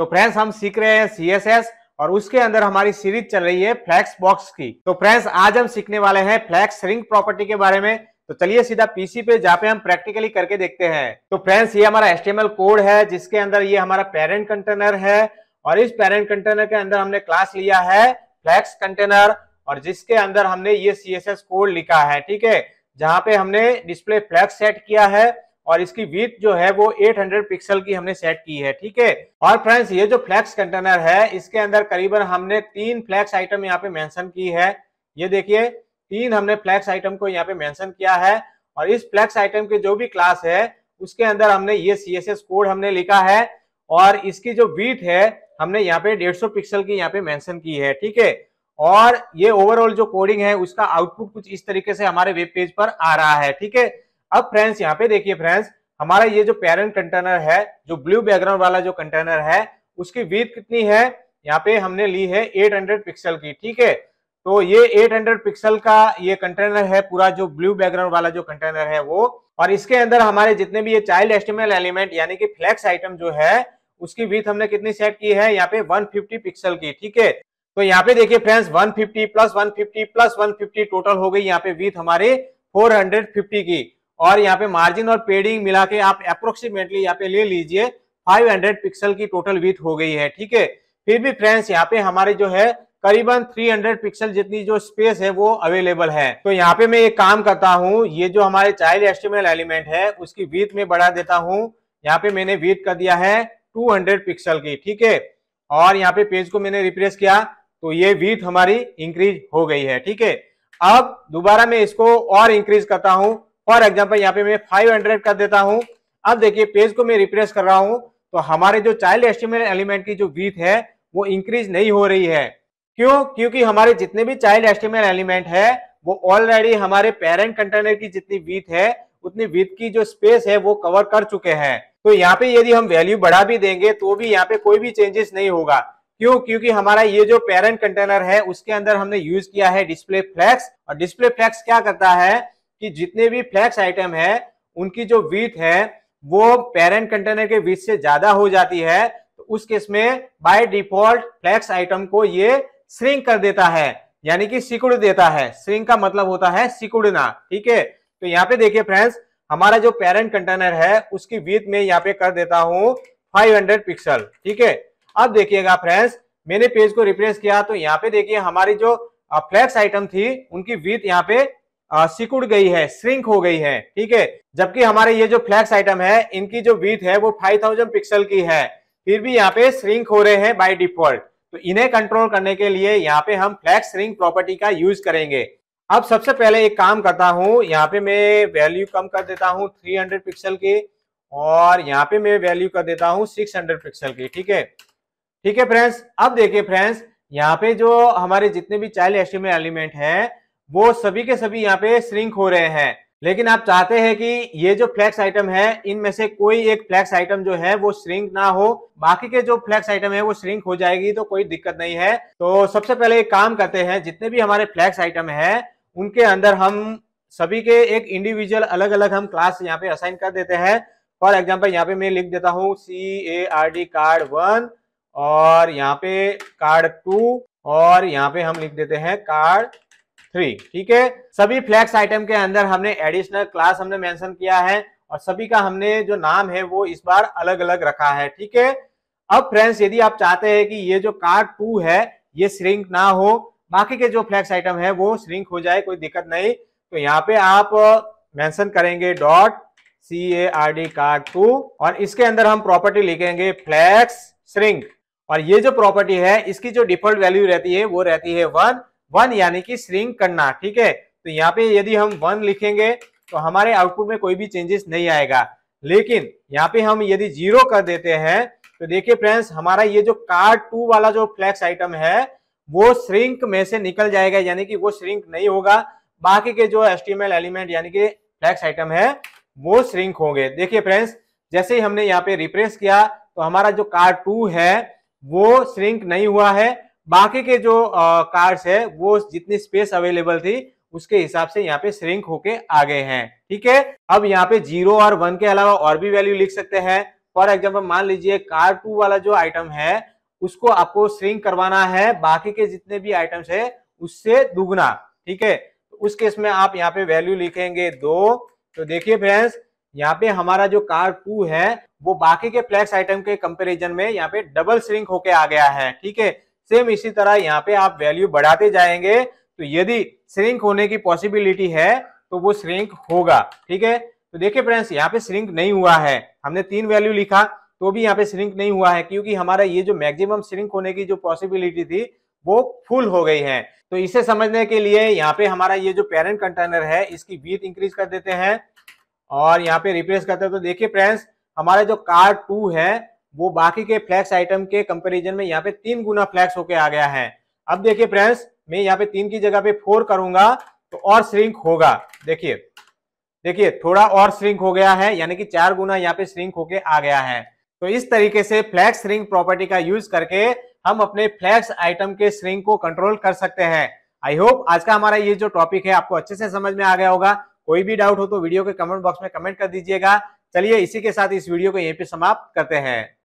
तो फ्रेंड्स हम सीख रहे हैं एस और उसके अंदर हमारी सीरीज चल रही है फ्लैक्स बॉक्स की तो फ्रेंड्स आज हम सीखने वाले हैं फ्लैक्स रिंग प्रॉपर्टी के बारे में तो चलिए सीधा पीसी पे जहाँ पे हम प्रैक्टिकली करके देखते हैं तो फ्रेंड्स ये हमारा एस कोड है जिसके अंदर ये हमारा पेरेंट कंटेनर है और इस पेरेंट कंटेनर के अंदर हमने क्लास लिया है फ्लैक्स कंटेनर और जिसके अंदर हमने ये सी कोड लिखा है ठीक है जहाँ पे हमने डिस्प्ले फ्लैक्स सेट किया है और इसकी विथ जो है वो 800 पिक्सल की हमने सेट की है ठीक है और फ्रेंड्स ये जो फ्लैक्स कंटेनर है इसके अंदर करीबन हमने तीन फ्लैक्स आइटम यहाँ पे मेंशन की है ये देखिए तीन हमने फ्लैक्स आइटम को यहाँ पे मेंशन किया है और इस फ्लैक्स आइटम के जो भी क्लास है उसके अंदर हमने ये सी कोड हमने लिखा है और इसकी जो विथ है हमने यहाँ पे डेढ़ पिक्सल की यहाँ पे मैंशन की है ठीक है और ये ओवरऑल जो कोडिंग है उसका आउटपुट कुछ इस तरीके से हमारे वेब पेज पर आ रहा है ठीक है अब फ्रेंड्स यहाँ पे देखिए फ्रेंड्स हमारा ये जो पेरेंट कंटेनर है जो ब्लू बैकग्राउंड वाला जो कंटेनर है उसकी विथ कितनी है यहाँ पे हमने ली है 800 पिक्सल की ठीक है तो ये 800 पिक्सल का ये कंटेनर है पूरा जो ब्लू बैकग्राउंड वाला जो कंटेनर है वो और इसके अंदर हमारे जितने भी ये चाइल्ड एस्टिमेल एलिमेंट यानी कि फ्लैक्स आइटम जो है उसकी विथ हमने कितनी सेट की है यहाँ पे वन पिक्सल की ठीक है तो यहाँ पे देखिए friends fifty plus one plus 150 total हो गई यहाँ पे विथ हमारे 450 की और यहाँ पे मार्जिन और पेडिंग मिला के आप अप्रोक्सीमेटली यहाँ पे ले लीजिए 500 पिक्सल की टोटल विथ हो गई है ठीक है फिर भी फ्रेंड्स यहाँ पे हमारे जो है करीबन 300 पिक्सल जितनी जो स्पेस है वो अवेलेबल है तो यहाँ पे मैं एक काम करता हूँ ये जो हमारे चाइल्ड एस्टिमेल एलिमेंट है उसकी वीथ में बढ़ा देता हूँ यहाँ पे मैंने विथ कर दिया है हंड्रेड पिक्सल की ठीक है और यहाँ पे पेज को मैंने रिप्लेस किया तो ये वीथ हमारी इंक्रीज हो गई है ठीक है अब दोबारा मैं इसको और इंक्रीज करता हूँ फॉर एग्जाम्पल यहाँ पे मैं फाइव हंड्रेड कर देता हूँ अब देखिए पेज को मैं रिप्रेस कर रहा हूँ तो हमारे जो चाइल्ड एस्टिमेट एलिमेंट की जो वीथ है वो इंक्रीज नहीं हो रही है क्यों क्योंकि हमारे जितने भी चाइल्ड एस्टिमेट एलिमेंट है वो ऑलरेडी हमारे पेरेंट कंटेनर की जितनी वीथ है उतनी विथ की जो स्पेस है वो कवर कर चुके हैं तो यहाँ पे यदि हम वैल्यू बढ़ा भी देंगे तो भी यहाँ पे कोई भी चेंजेस नहीं होगा क्यों क्योंकि हमारा ये जो पेरेंट कंटेनर है उसके अंदर हमने यूज किया है डिस्प्ले फ्लैक्स और डिस्प्ले फ्लैक्स क्या करता है कि जितने भी फ्लैक्स आइटम है उनकी जो वीथ है वो पेरेंट कंटेनर के वीथ से ज्यादा हो जाती है तो उस केस में बाय डिफॉल्ट फ्लैक्स आइटम को ये श्रिंक कर देता है यानी कि सिकुड़ देता है श्रिंक का मतलब होता है सिकुड़ना ठीक है तो यहाँ पे देखिए फ्रेंड्स हमारा जो पेरेंट कंटेनर है उसकी वीथ में यहाँ पे कर देता हूँ फाइव पिक्सल ठीक है अब देखिएगा फ्रेंड्स मैंने पेज को रिप्लेस किया तो यहाँ पे देखिए हमारी जो फ्लैक्स आइटम थी उनकी वीथ यहाँ पे सिकुड़ गई है श्रिंक हो गई है ठीक है जबकि हमारे ये जो फ्लैक्स आइटम है इनकी जो वीथ है वो 5000 पिक्सल की है फिर भी यहाँ पे श्रिंक हो रहे हैं बाय डिफॉल्ट तो इन्हें कंट्रोल करने के लिए यहाँ पे हम फ्लैक्स श्रिंक प्रॉपर्टी का यूज करेंगे अब सबसे पहले एक काम करता हूँ यहाँ पे मैं वैल्यू कम कर देता हूँ हंड्रेड पिक्सल की और यहाँ पे मैं वैल्यू कर देता हूँ हंड्रेड पिक्सल की ठीक है ठीक है फ्रेंड्स अब देखिए फ्रेंड्स यहाँ पे जो हमारे जितने भी चाइल्ड एस्टिमेट एलिमेंट है वो सभी के सभी यहाँ पे श्रिंक हो रहे हैं लेकिन आप चाहते हैं कि ये जो फ्लैक्स आइटम है इनमें से कोई एक फ्लैक्स आइटम जो है वो श्रिंक ना हो बाकी के जो फ्लैक्स आइटम है वो श्रिंक हो जाएगी तो कोई दिक्कत नहीं है तो सबसे पहले एक काम करते हैं जितने भी हमारे फ्लैक्स आइटम है उनके अंदर हम सभी के एक इंडिविजुअल अलग अलग हम क्लास यहाँ पे असाइन कर देते हैं फॉर एग्जाम्पल यहाँ पे मैं लिख देता हूँ C A R D card one और यहाँ पे कार्ड टू और यहाँ पे हम लिख देते हैं कार्ड थ्री ठीक है सभी फ्लैक्स आइटम के अंदर हमने एडिशनल क्लास हमने मेंशन किया है और सभी का हमने जो नाम है वो इस बार अलग अलग रखा है ठीक है अब फ्रेंड्स यदि आप चाहते हैं कि ये जो कार्ड टू है ये श्रिंक ना हो बाकी के जो फ्लैक्स आइटम है वो श्रिंक हो जाए कोई दिक्कत नहीं तो यहाँ पे आप मैंशन करेंगे dot C A R D card two और इसके अंदर हम प्रॉपर्टी लिखेंगे फ्लैक्स श्रिंक और ये जो प्रॉपर्टी है इसकी जो डिफॉल्ट वैल्यू रहती है वो रहती है वन वन यानी कि श्रिंक करना ठीक है तो यहाँ पे यदि हम वन लिखेंगे तो हमारे आउटपुट में कोई भी चेंजेस नहीं आएगा लेकिन यहाँ पे हम यदि जीरो कर देते हैं तो देखिए फ्रेंड्स हमारा ये जो कार्ड टू वाला जो फ्लैक्स आइटम है वो श्रिंक में से निकल जाएगा यानी कि वो श्रिंक नहीं होगा बाकी के जो एस एलिमेंट यानी कि फ्लैक्स आइटम है वो श्रिंक होंगे देखिए फ्रेंड्स जैसे ही हमने यहाँ पे रिप्रेस किया तो हमारा जो कार्ड टू है वो श्रिंक नहीं हुआ है बाकी के जो कार्स है वो जितनी स्पेस अवेलेबल थी उसके हिसाब से यहाँ पे श्रिंक होके आ गए हैं ठीक है अब यहाँ पे जीरो और वन के अलावा और भी वैल्यू लिख सकते हैं फॉर एग्जाम्पल मान लीजिए कार टू वाला जो आइटम है उसको आपको श्रिंक करवाना है बाकी के जितने भी आइटम्स है उससे दुगना ठीक है तो उस केस में आप यहाँ पे वैल्यू लिखेंगे दो तो देखिए फ्रेंड्स यहाँ पे हमारा जो कार टू है वो बाकी के फ्लैक्स आइटम के कंपेरिजन में यहाँ पे डबल श्रिंक होके आ गया है ठीक है सेम इसी तरह यहाँ पे आप वैल्यू बढ़ाते जाएंगे तो यदि श्रिंक होने की पॉसिबिलिटी है तो वो श्रिंक होगा ठीक है तो देखिये फ्रेंड्स यहाँ पे श्रिंक नहीं हुआ है हमने तीन वैल्यू लिखा तो भी यहाँ पे श्रिंक नहीं हुआ है क्योंकि हमारा ये जो मैक्सिमम श्रिंक होने की जो पॉसिबिलिटी थी वो फुल हो गई है तो इसे समझने के लिए यहाँ पे हमारा ये जो पेरेंट कंटेनर है इसकी वीथ इंक्रीज कर देते हैं और यहाँ पे रिप्लेस करते हैं तो देखिए फ्रेंड्स हमारा जो कार्ड टू है वो बाकी के फ्लैक्स आइटम के कंपेरिजन में यहाँ पे तीन गुना फ्लैक्स होके आ गया है अब देखिए फ्रेंड्स मैं यहाँ पे तीन की जगह पे फोर करूंगा तो और श्रिंक होगा देखिए देखिए थोड़ा और श्रिंक हो गया है यानी कि चार गुना यहाँ पे श्रिंक होके आ गया है तो इस तरीके से फ्लैक्स श्रिंक प्रॉपर्टी का यूज करके हम अपने फ्लैक्स आइटम के श्रिंक को कंट्रोल कर सकते हैं आई होप आज का हमारा ये जो टॉपिक है आपको अच्छे से समझ में आ गया होगा कोई भी डाउट हो तो वीडियो के कमेंट बॉक्स में कमेंट कर दीजिएगा चलिए इसी के साथ इस वीडियो को यहीं पे समाप्त करते हैं